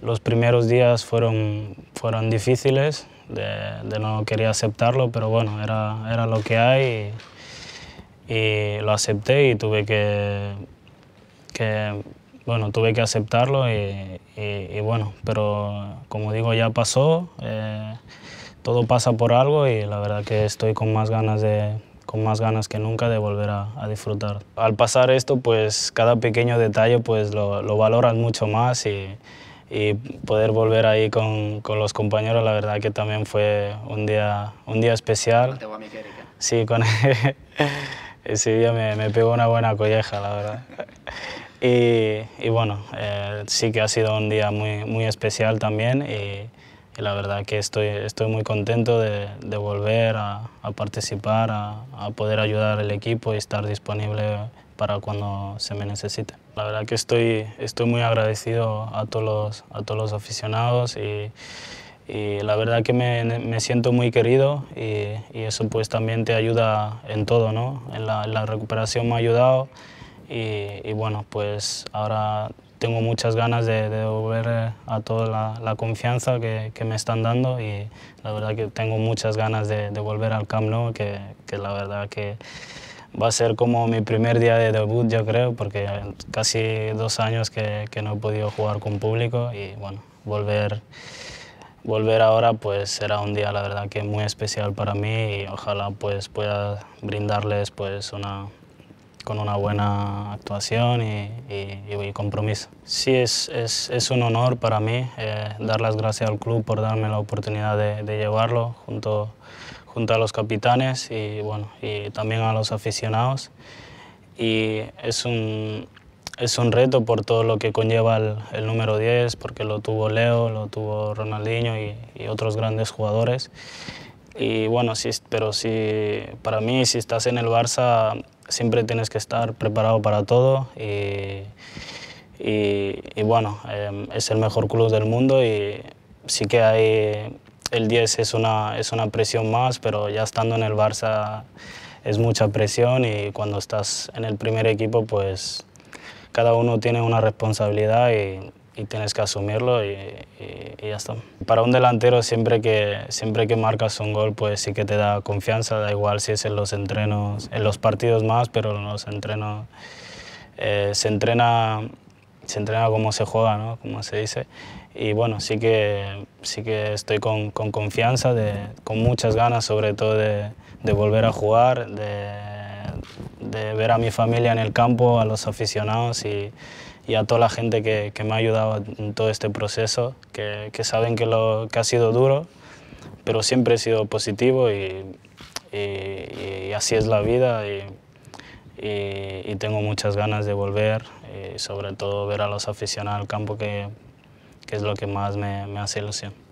Los primeros días fueron, fueron difíciles, de, no quería aceptarlo, pero bueno, era, era lo que hay y, lo acepté y tuve que, que, bueno, tuve que aceptarlo y, bueno, pero como digo, ya pasó, eh, todo pasa por algo y la verdad que estoy con más ganas de, más ganas que nunca de volver a, disfrutar. Al pasar esto, pues cada pequeño detalle pues lo, valoran mucho más y, poder volver ahí con, los compañeros, la verdad que también fue un día, un día especial. Sí, con ese día me, pegó una buena colleja, la verdad. Y, bueno, eh, sí que ha sido un día muy, muy especial también. Y, y la verdad que estoy, estoy muy contento de, volver a, participar, a, poder ayudar al equipo y estar disponible para cuando se me necesite. La verdad que estoy, estoy muy agradecido a todos los, a todos los aficionados y, la verdad que me, siento muy querido y, eso pues también te ayuda en todo, ¿no? En la, recuperación me ha ayudado y bueno, pues ahora tengo muchas ganas de, volver eh, a toda la, confianza que, me están dando y la verdad que tengo muchas ganas de, volver al Camp Nou, que, la verdad que va a ser como mi primer día de debut, yo creo, porque casi dos años que, que no he podido jugar con público y bueno, volver volver ahora pues será un día la verdad que muy especial para mí y ojalá pues pueda brindarles pues una, con una buena actuación y, compromiso. Sí, es, es, un honor para mí eh, dar las gracias al club por darme la oportunidad de, llevarlo junto, junto a los capitanes y, bueno, y también a los aficionados. Y es un, es un reto por todo lo que conlleva el, número 10, porque lo tuvo Leo, lo tuvo Ronaldinho y, otros grandes jugadores. Y bueno, sí, pero sí, para mí, si estás en el Barça, siempre tienes que estar preparado para todo y, bueno, em, es el mejor club del mundo y sí que hay, el 10 es una, es una presión más, pero ya estando en el Barça es mucha presión y cuando estás en el primer equipo pues cada uno tiene una responsabilidad y tienes que asumirlo y, ya está. Para un delantero siempre que, siempre que marcas un gol pues sí que te da confianza, da igual si es en los entrenos, en los partidos más, pero en los entrenos eh, se, entrena, se entrena como se juega, ¿no? como se dice. Y bueno, sí que, sí que estoy con, con confianza, de, con muchas ganas sobre todo de, de volver a jugar, de, de ver a mi familia en el campo, a los aficionados y, a toda la gente que, me ha ayudado en todo este proceso, que, saben que, ha sido duro, pero siempre he sido positivo y, así es la vida y, tengo muchas ganas de volver y eh, sobre todo ver a los aficionados al campo que, es lo que más me, me hace ilusión.